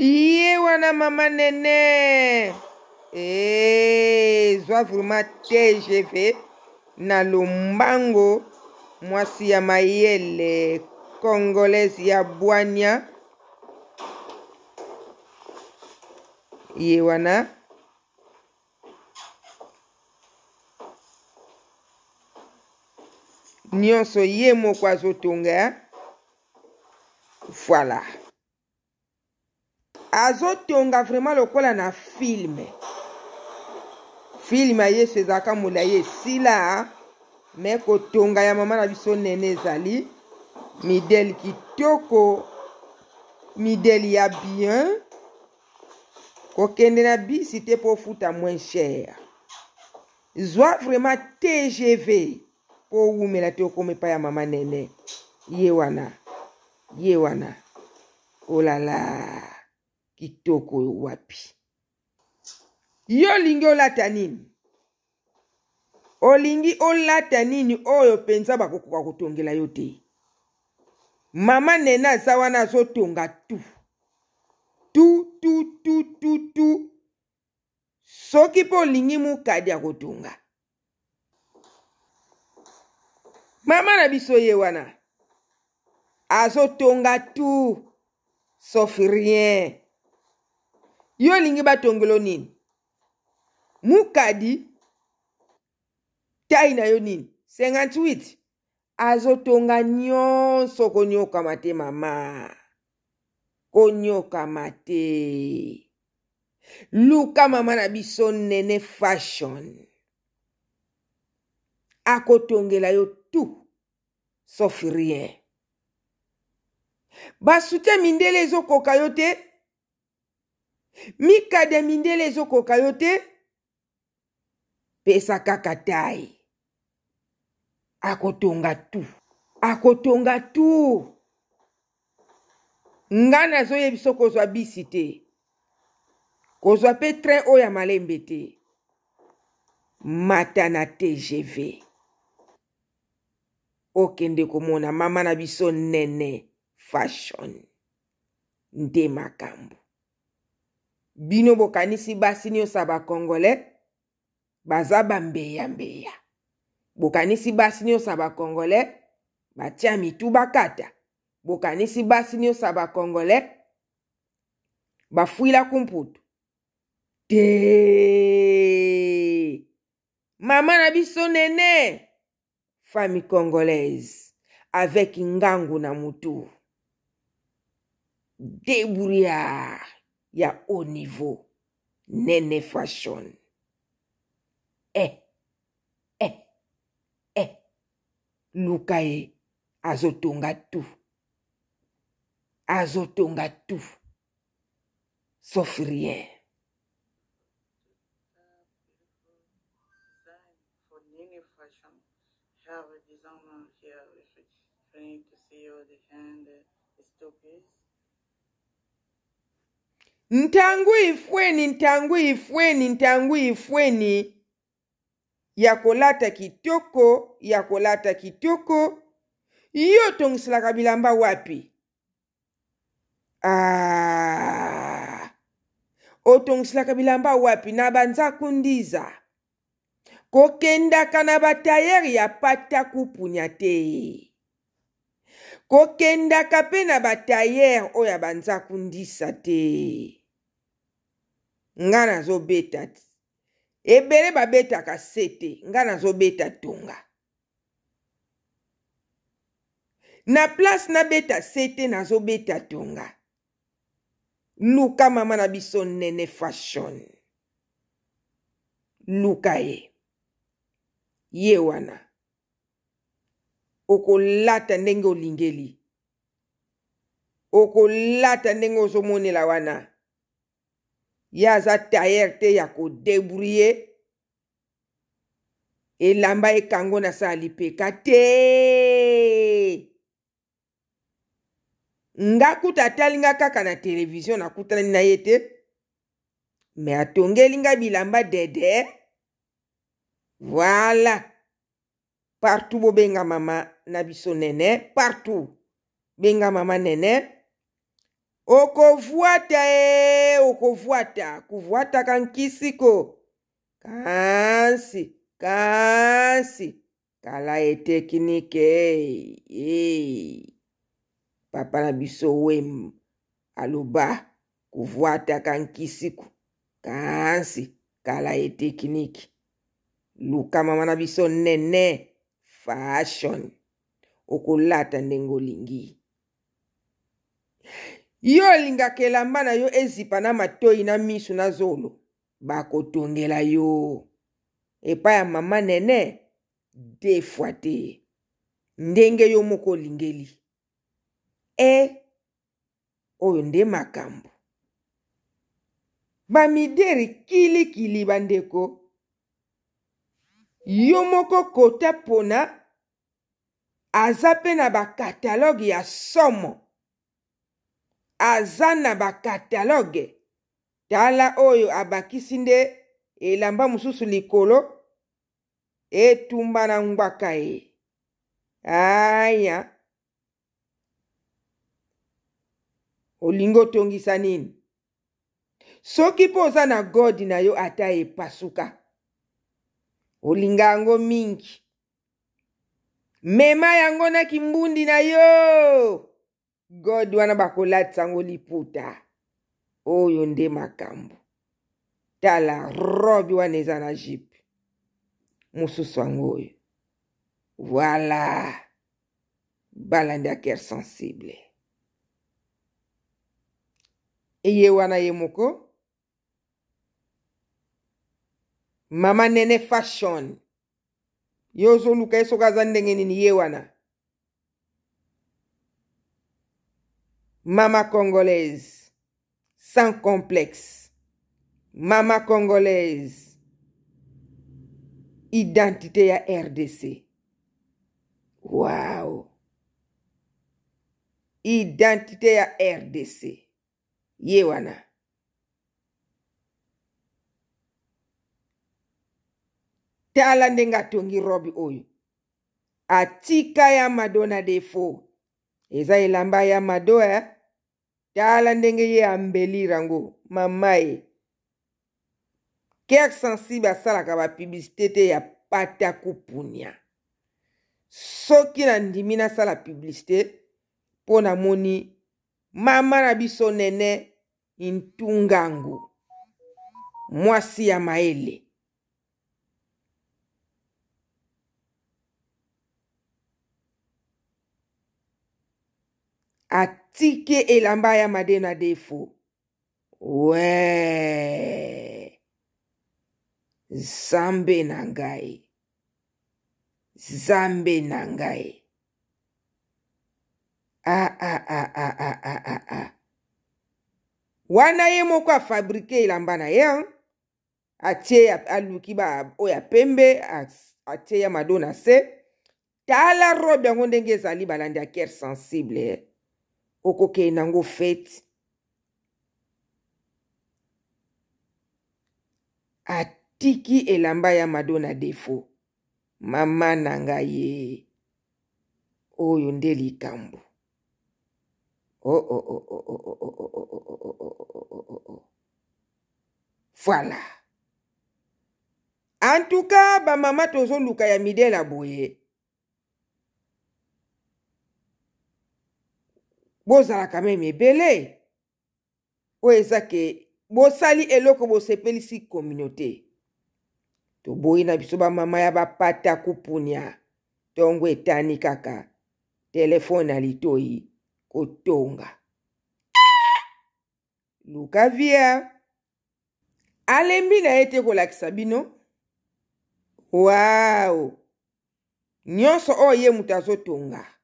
ye wana mama nene e, zwa vraimen tgv na lombango mwasi ya mayele congolaise ya bwania ye wana nyonso ye moko azotonga voila azotonga vraiment lokola na filme filme ya yesu ezalaka molai esila me kotonga ya mama na biso nene ezali midele kitoko midele ya bien kokende na bisi te mpo ofuta moins cher zwa vraiment tgv mpo owumela te okoma epai ya mama nene ye wana ye wana olala oh kitoko wapi yo olingi olata nini olingi olata nini oyo mpenza bakokoka kotongela yo te mama nene aza wana azotonga tu tu tu tu tu tu soki mpe olingi mokadi ya kotonga mama na biso ye wana azotonga tu sauf rien ye olingi batongelo nini mukadi tai na yo nini 58 azotonga nyonso konyokama te mama konyokama te luka mama na biso nene fashion akotongela yo tu sauf rien basute mindele ezokoka yo te mikanda mindele ezokoka yo te pesa kaka tai akotonga tu akotonga tu nga nazoyebisa kozwa bisi te kozwa mpe train oyo ya malembe te mata na tgv okende komona mama na biso nene fashion nde makambo bino bokanisi basi nyonso ya bacongolais baza bambeyambeya bokanisi basi nyonso ya bacongolais batya mitu bakata bokanisi basi nyonso ya bacongolais bafuila kumputu te mama na biso nene famille congolaise avec ngangu na mutu débrouillard ya haut niveau. Nene Fashion. Eh, eh, eh. Lukae azotonga tout. Azotonga tout. Sauf rien. have a design here. If it's trying to see all the hand, the stop ntangu ifweni ntangu ifweni ntangu ifweni ya kolata kitoko ya kolata kitoko yo tongiselaka bilamba wapi ah. otongiselaka bilamba wapi na banzaku ndiza kokendaka na batayere ya pata kupunya te kokendaka mpe na batayere oyo ya banzaku ndisa te nga nazobeta ebele babetaka sete nga nazobeta tonga na place nabeta sete nazobeta tonga luka mama na biso nene fashion luka ye ye wana okolata ndenge olingeli okolata ndenge ozomonela wana ye aza tayere te ya kodebrouye elamba ekango na sa lipeka te nga kuta atali nga kaka na televizio nakutanani na ye te me atongeli nga bilamba dede voila partout bobenga mama na biso nene partout benga mama nene okovuata e okovuata kuvuata kankisiko kansi kansi kala e teknike e papa na biso wem aloba kuvuata kankisiku kansi kala e teknike luka mama na biso nene fashion okolata ndenge olingi yo olingaka elamba na yo ezipa na matoi na misu na zolo bakotongela yo epai ya mama nene defwa te ndenge yo moko olingeli e oyo nde makambo bamideri kilikili bandeko yo moko kota mpona aza mpe na bakataloge ya somo aza na bakataloge tala oyo abakisi nde elamba mosusu likolo etumba na ngwaka ye aya olingi otongisa nini soki mpo oza na godi na yo ata epasuka olinga yango mingi mema yango na kimbundi na yo god wana bakolatisa yango liputa oyo nde makambo tala robi wana eza na jipe mosusu yango oyo voila balandi ya kere sensible eye wana ye moko mama nene fashion ye ozoluka ye soki aza ndenge nini ye wana Mama congolaise, sans complexe. Mama congolaise, identité ya RDC. Wow! Identité ya RDC. Ye wana. tala ndenge atongi robi oyo atika ya madona defo eza elamba ya madoya tala ndenge ye ambeli yango mama ye ker sensible asalaka bapiblisité te ya pata kupunia soki na ndimi nasala piblisité mpo namoni mama na biso nene intungangu mwasi ya mayele atiki elamba ya made na defo we nzambe na ngai nzambe na ngai aaaaa wana ye moko afabrike elamba na ye atie aluki ba oyo apembe atie ya mado na se tala robe yango ndenge ezali balandi ya kere sensible eh? okokende yango fete atiki elamba ya mado na defo mama na ngai ye oyo nde likambo voila en tout cas bamama tozoluka ya midela boye bozalaka meme ebele oyo eza ke bosali eloko bosepelisi kominauté toboyi na biso bamama ya bapata kupunia ntongo etani kaka telefone na litoi kotonga luka via alembi na ye te kolakisa bino wao nyonso oyo ye moto azotonga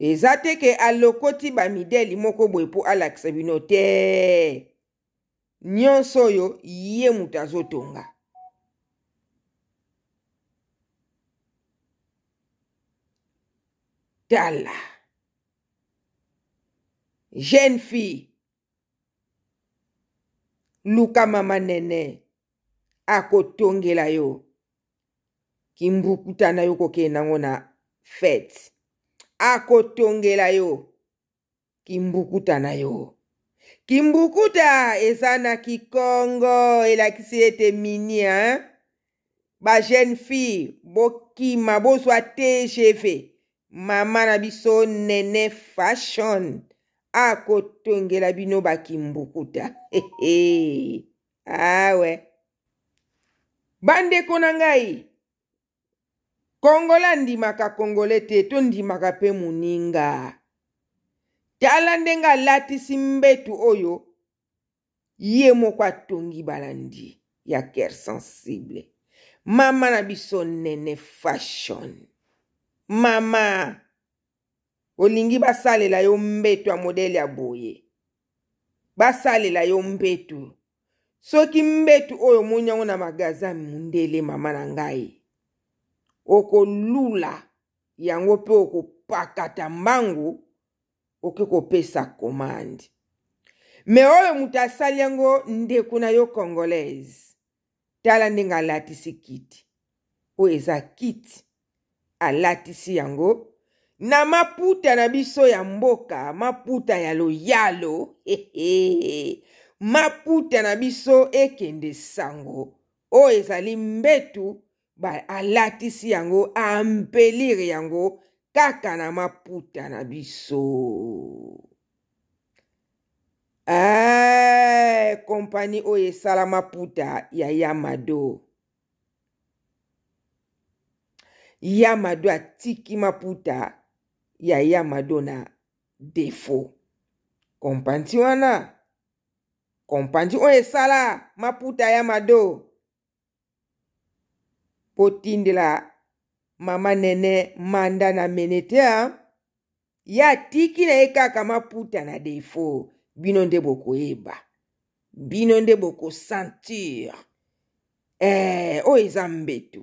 eza te ke alokoti bamidele moko boye mpo alakisa bino te nyonso oyo ye moto azotonga tala jeune fille luka mama nene akotongela yo kimbukuta na yo kokendango na fete akotongela yo kimbukuta na yo kimbukuta eza na kikongo elakisi ete minia bajeune fille bokima bozwa tgv mama na biso nene fashion akotongela bino bakimbukuta awe ah, bandeko na ngai kongola ndimaka kongole te tondimaka mpe moninga tala ndenge alatisi mbetu oyo ye moko atongi balandi ya kere sensible mama na biso nene fashion mama olingi basalela yo mbeto ya modele ya boye basalela yo mbeto soki mbeto oyo omoni yango na magasin mondele mama na ngai okolula yango mpe okopakata mbangu okoki kopesa komande me oyo moto asali yango ndeko na yo congolaise tala ndenge alatisi kiti oyo eza kiti alatisi yango na maputa na biso ya mboka maputa ya loyalo maputa na biso ekende sango oyo ezali mbetu alatisi yango ampelire yango kaka na maputa na biso kompani oyo esala maputa ya yamado yamado atiki maputa ya yamado na defo kompanti wana kompanti oyo esala maputa ya mado otindela mama nene manda na mene te ye atiki na ye kaka maputa na defo bino nde bokoyeba bino nde bokosentir eh, oyo eza mbeto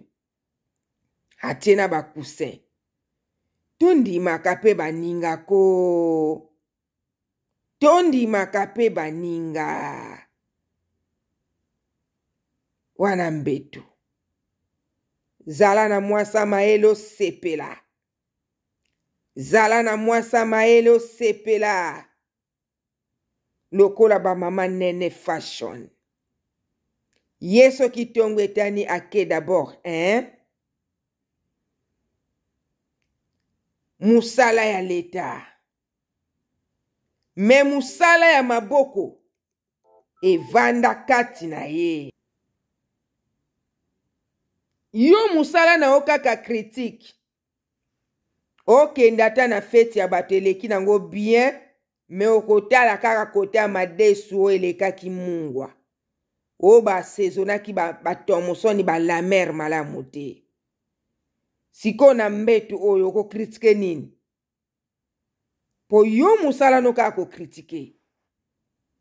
atie na bakusin tondimaka mpe baningako tondimaka mpe baninga wana mbeto zala na mwasa mayele osepela zala na mwasa mayele osepela lokola bamama nene fashion ye soki ntongo etani ake dabord hein? mosala ya leta me mosala ya maboko evanda kati na ye yo mosala na yo kaka kritike okende ata na feti ya bato eleki nango bien me okotala kaka kota ya madesu oyo elekaki mungwa oyo basezonaki bato ya mosoni balamere malamu te sikoyo na mbeto oyo okokritike nini mpo yo mosala no kaka kokritike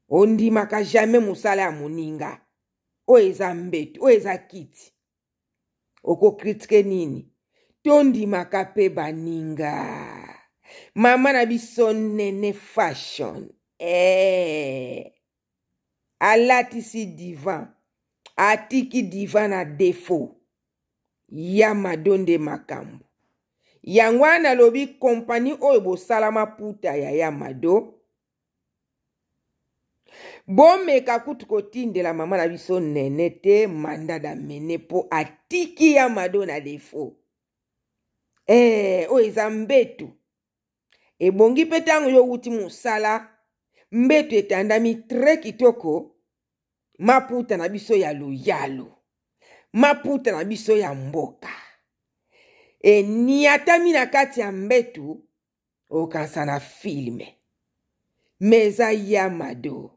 ondimaka jamai mosala ya moninga oyo eza mbeto oyo eza kiti okokritike nini tondimaka mpe baninga mama na biso nene fashion eh. alatisi divan atiki divan na defo ya madonde makambo yango wana nalobi kompani oyo bosala maputa ya ya mado bomeka kutu kotindela mama na biso nene te manda da mene mpo atiki ya mado na defo e, oyo eza mbeto ebongi mpe ntango yo owuti mosala mbeto etandami tre kitoko maputa na biso ya loyalo maputa na biso ya mboka eniatami na kati ya mbeto okanisa na filme me eza ya mado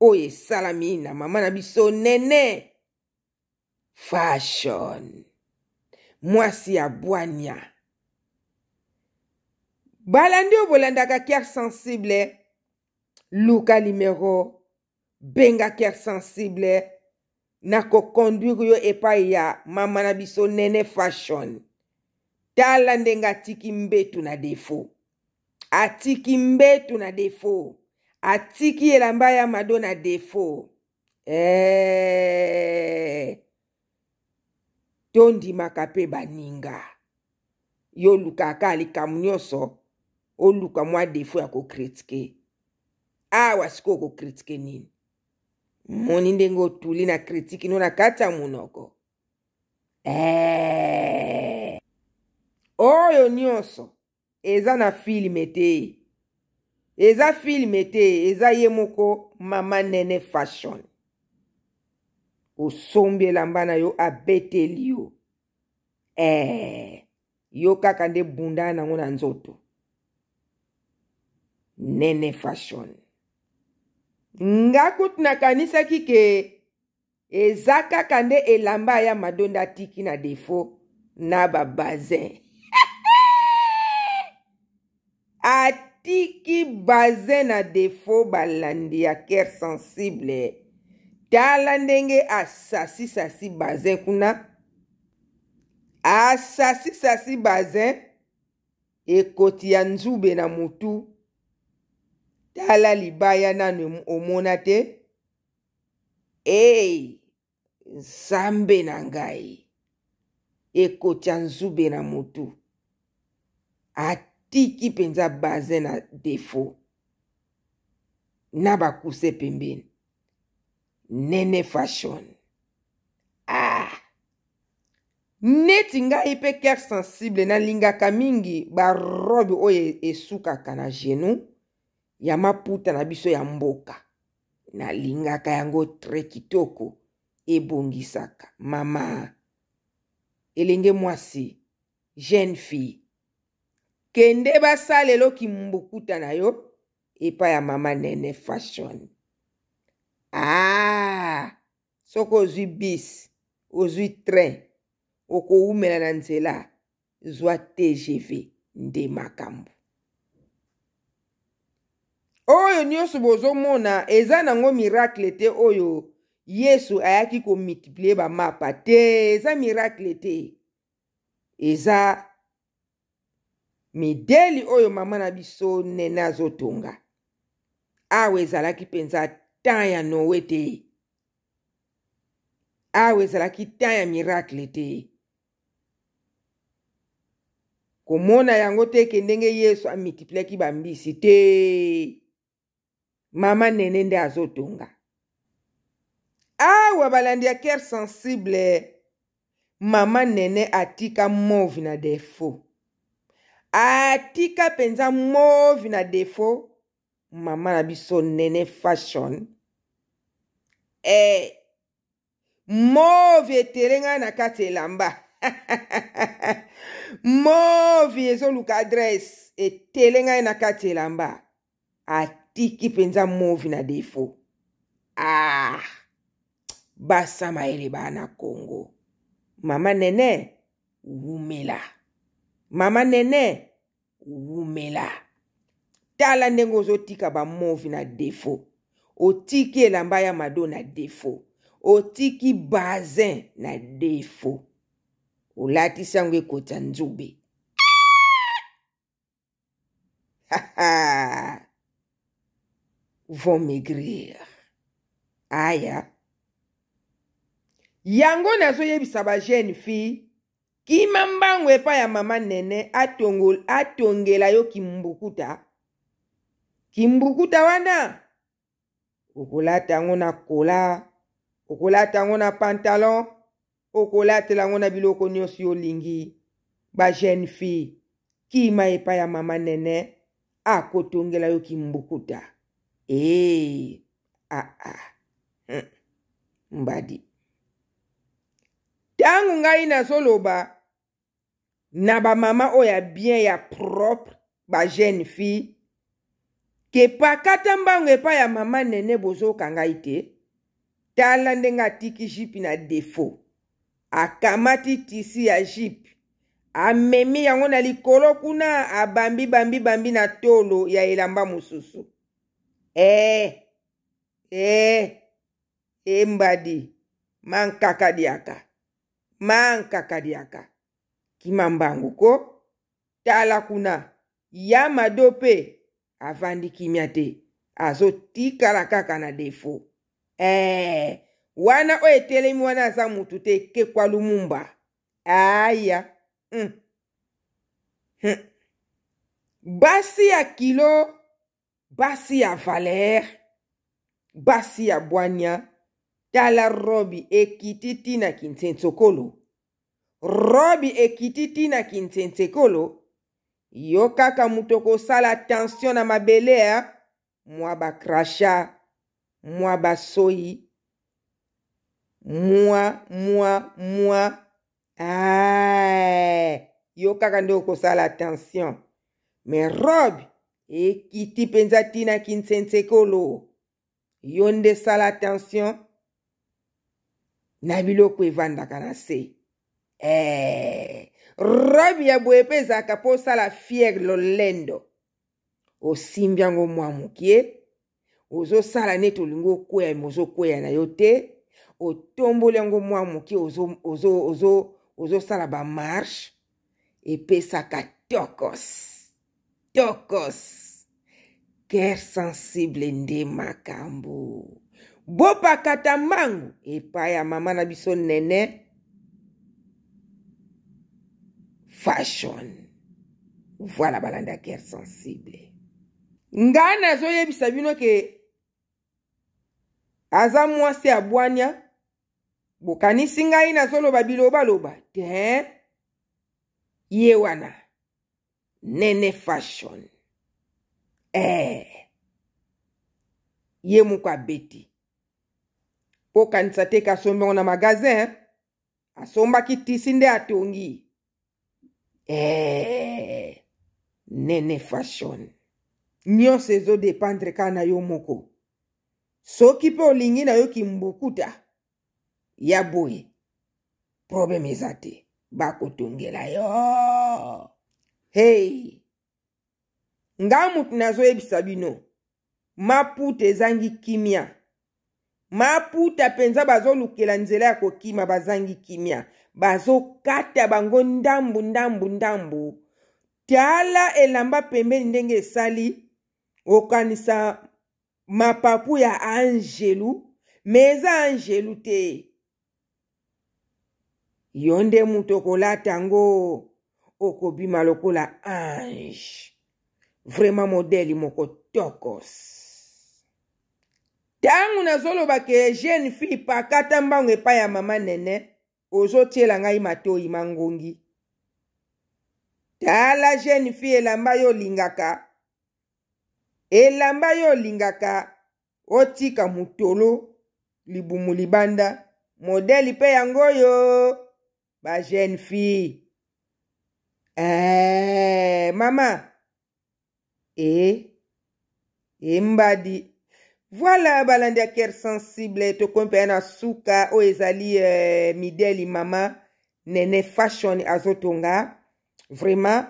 oyo esalami na mama na biso nene fashon mwasi ya bwanya balandi oyo bolandaka kere sensible luka limero benga kere sensible na kokonduire yo epai ya mama na biso nene fashon tala ndenge atiki mbetu na defo atiki mbetu na defo atiki elamba ya mado na defo eee... Eh. tondimaka mpe baninga yo lukaka likambo nyonso oluka mwa defo ya kokritike awa sikoyo okokritike nini moni ndenge otuli na kritiki no na kati ya monoko eee... Eh. oyo nyonso eza na filime te eza filme te eza ye moko mama nene fashion osombi elamba na yo abeteli yo eh, yo kaka nde bunda nango na nzoto nene fashion nga kutu nakanisaki ke eza kaka nde elamba ya madonda atiki na defo na babazin tiki baze na defo balandi ya kere sensible tala ndenge asasi-sasi bazin kuna asasi-sasi bazin ekoti ya nzube na motu tala libaya nanu omona te ei nzambe na ngai ekoti ya nzube na motu At tiki mpenza baze na defo na bakuse pembeni nene fashion ah neti ngai mpe cœur sensible nalingaka mingi barobe oyo e-, esukaka na genou ya maputa na biso ya mboka nalingaka yango tre kitoko ebongisaka mama elenge mwasi jeune fille kende basala eloki mbokuta na yo epai ya mama nene fashion ah soki ozwi bis ozwi train okowumela na nzela zwa tgv nde makambo oyo nyonso bozomona eza nango miracle te oyo yesu ayaki komultiplie bamapa te eza miracle te eza mideli oyo mama na biso nene azotonga awa ezalaki mpenza temps ya noe te awa ezalaki temps ya miracle te komona yango te ke ndenge yesu amultipliaki bambisi te mama nene nde azotonga awa balandi ya kere sensible mama nene atika move na defo atika mpenza movi na defo mama na biso nene fashion eh, e movi etere ngai na kati elamba movi ezoluka adrese etele ngai na kati elamba atiki mpenza movi na defo ah basama ele bana kongo mama nene wumela mama nene wumela tala ndenge ozotika bamovi na defo otiki elamba ya mado na defo otiki bazin na defo olatisi yango ekota nzube vont maigrir aya yango nazoyebisa ba jeune fille kima mbangu epai ya mama nene atongela yo kimbukuta kimbukuta wana okolata yango na kola okolata yango na pantalon okolatela yango na biloko nyonso yo olingi bajeune fille kima epai ya mama nene akotongela yo kimbukuta ee eh, aa ah, ah. hmm. mbadi ntango ngai nazoloba na bamama oyo ya bien ya propre bajeune fille kepa kata mbango epai ya mama nene bozoyoka ngai te tala ndenge atiki jipe na defo akamati tisi ya jipe amemi yango na likolo kuna abambi bambi bambi na tolo ya elamba mosusu e eh, e eh, embadi eh, mankakadiaka mankakadiaka kima mbangu ko tala kuna ya mado mpe avandi kimia te azotikala kaka na defo ee eh, wana oyo etelemi wana aza motu te ekekwa lumumba aya mm. hm. basi ya kilo basi ya valer basi ya bwania tala robi e kiti ti na kintsentsekolo robi e kiti ti na kintsentsekolo yo kaka moto kosala tension na mabele ya mwa bakrasha mwa basoi mwa mwa mwa ae yo kaka nde okosala tension me robe ekiti mpenza ntina kintsensekolo yo nde sala tension na biloko evandaka na se eh, robe ya boye mpe ezalaka mpo osala fiere lolendo osimbi yango mwa mokie ozosala neti olingi okweya me ozokweya na yo te otomboli yango mwa mokie ozosala ozo, ozo, ozo bamarshe epesaka tokos tokos ker sensible nde makambo bopaka ata mbangu epai ya mama na biso nene fashion voila balanda guerre sensible ngai nazoyebisa bino ke aza mwasi ya bwanya bokanisi ngai nazoloba bilobaloba te ye wana nene fashion eh. ye moko abeti mpo kanisa te kasombongo na magazin asombaki tisi nde atongi eee eh, nene fashion nyonso ezodependre kaka na yo moko soki mpe olingi nayoki mbukuta ya boye probleme eza te bakotongela yo hei nga mutu nazoyebisa bino maputa ezangi kimia maputa mpenza bazolukela nzela ya kokima bazangi kimia bazokata bango ndambu ndambu ndambu tala elamba pembeni ndenge esali okanisa mapapu ya angelu me eza angelu te yo nde moto okolata yango okobima lokola ange vraimen modele moko tokos ntango nazolobaka eugene philipe akata mbango epai ya mama nene ozotiela ngai matoi mangongi tala jeune fille elamba yo olingaka elamba yo olingaka otika motolo libumu libanda modele mpe yango oyo ba jeune fille eh, mama e eh, embadi eh, voila balandi ya kere sensible tokomi na suka oyo ezali eh, mideli mama nene fashion azotonga vraiment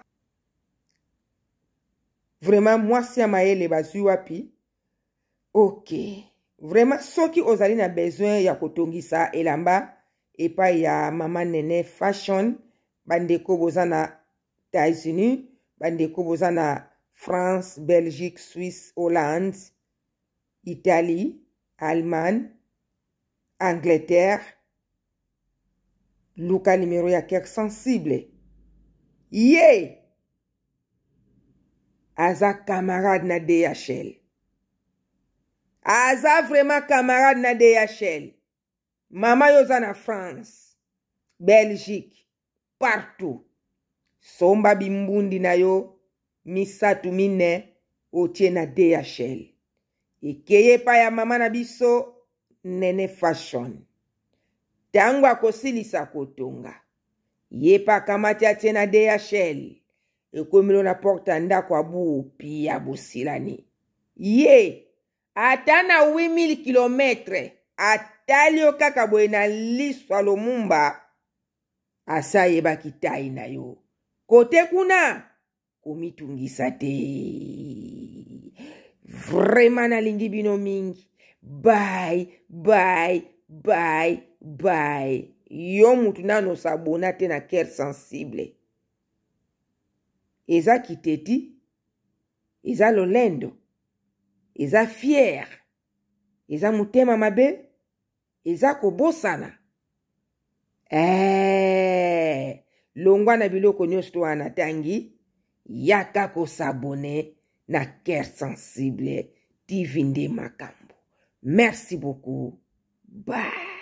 vraiment mwasi ya mayele bazwi wapi ok vraiment soki ozali na besoin ya kotongisa elamba epai ya mama nene fashion bandeko boza na états-unis bandeko boza na france belgique suisse hollande Italie, Allemagne, Angleterre. Luka numéro ya kek sensible. Ye! Aza camarade na DHL. aza vraiment camarade na DHL. Mama yo za na France, Belgique, partout. Somba bimbundi na yo misato mine otie na DHL. ekeye epai ya mama na biso nene fashion ntango akosilisa kotonga ye mpe akamati atie na dhl ekomelo na porte ya ndako abuopi ya bosilani ye ata na 8000 kilometre atali yo kaka boye na liso ya lomumba asa ayebaki tai na yo kote kuna komitungisa te vraiment nalingi bino mingi bai bai bai bai yo mutu nano sabona te na cœur sensible eza kiteti eza lolendo eza fiere eza motema mabe eza kobosana eee eh, longwa na biloko nyonso to wana tangi yaka kosabone na cœur sensible divine des macambos. Merci beaucoup. Bye.